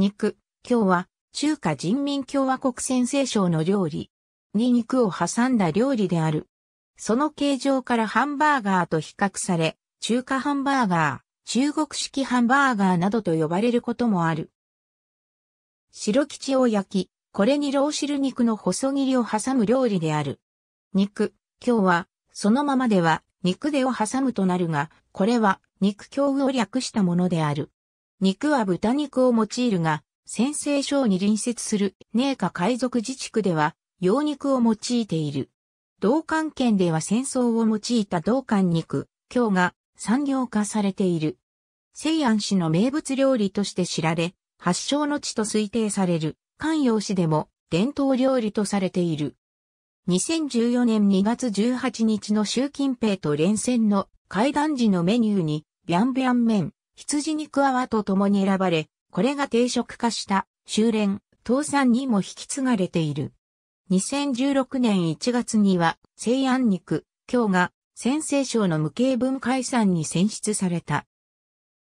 肉、今日は中華人民共和国先生省の料理に肉を挟んだ料理である。その形状からハンバーガーと比較され、中華ハンバーガー、中国式ハンバーガーなどと呼ばれることもある。白吉を焼き、これにローシル肉の細切りを挟む料理である。肉、今日は、そのままでは、肉でを挟むとなるが、これは、肉強を略したものである。肉は豚肉を用いるが、先制省に隣接する寧夏海賊自治区では、羊肉を用いている。道館県では戦争を用いた道館肉、今日が産業化されている。西安市の名物料理として知られ、発祥の地と推定される、関陽市でも伝統料理とされている。2014年2月18日の習近平と連戦の会談時のメニューに、ビャンビャン麺、羊肉泡と共に選ばれ、これが定食化した修練、倒産にも引き継がれている。2016年1月には、西安肉、今日が先制省の無形文化遺産に選出された。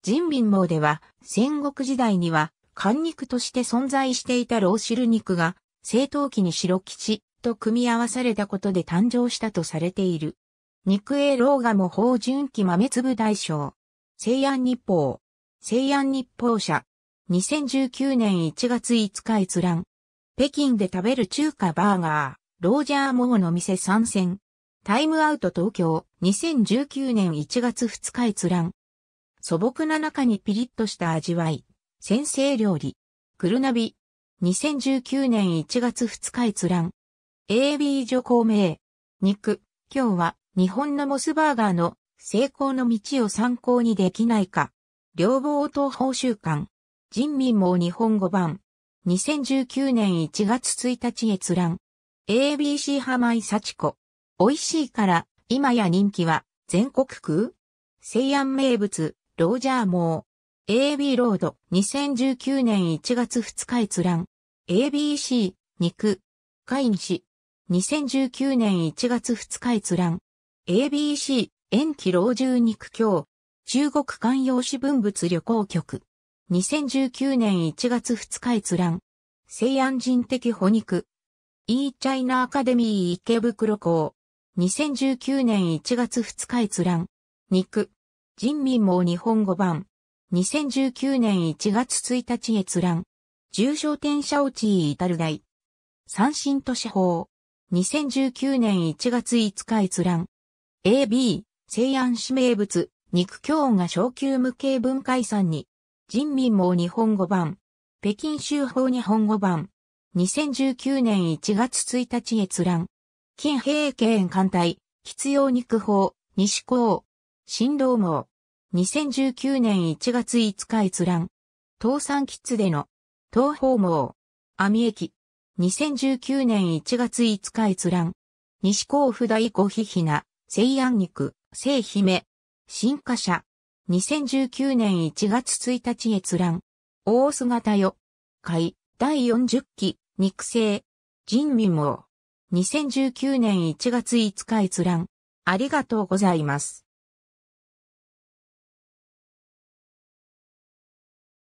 人民網では、戦国時代には、肝肉として存在していたローシル肉が、正当期に白吉と組み合わされたことで誕生したとされている。肉栄老賀も法純期豆粒大賞。西安日報。西安日報社。2019年1月5日閲覧。北京で食べる中華バーガー、ロージャー・モーの店参戦。タイムアウト東京、2019年1月2日閲覧。素朴な中にピリッとした味わい。先生料理。クルナビ。2019年1月2日閲覧。AB 女公名。肉。今日は日本のモスバーガーの成功の道を参考にできないか。両房東方週間。人民網日本語版。2019年1月1日閲覧。ABC 浜井幸子。美味しいから、今や人気は、全国区西安名物、ロージャーモー。AB ロード、2019年1月2日閲覧。ABC、肉。会議士。2019年1月2日閲覧。ABC、延期老中肉教、中国観葉史文物旅行局。2019年1月2日閲覧。西安人的保肉。イーチャイナアカデミー池袋港、2019年1月2日閲覧。肉。人民網日本語版。2019年1月1日閲覧。重症転写落ち至る大。三振都市法。2019年1月5日閲覧。AB、西安市名物、肉京が小級無形文化遺産に、人民網日本語版、北京州法日本語版、2019年1月1日閲覧、近平県艦隊、必要肉法、西港、新道網、2019年1月5日閲覧、東山キッズでの、東方網、網駅、2019年1月5日閲覧、西港府大五ひひな、西安肉。聖姫、新華社、2019年1月1日閲覧、大姿よ、会、第40期、肉声、人民網、2019年1月5日閲覧、ありがとうございます。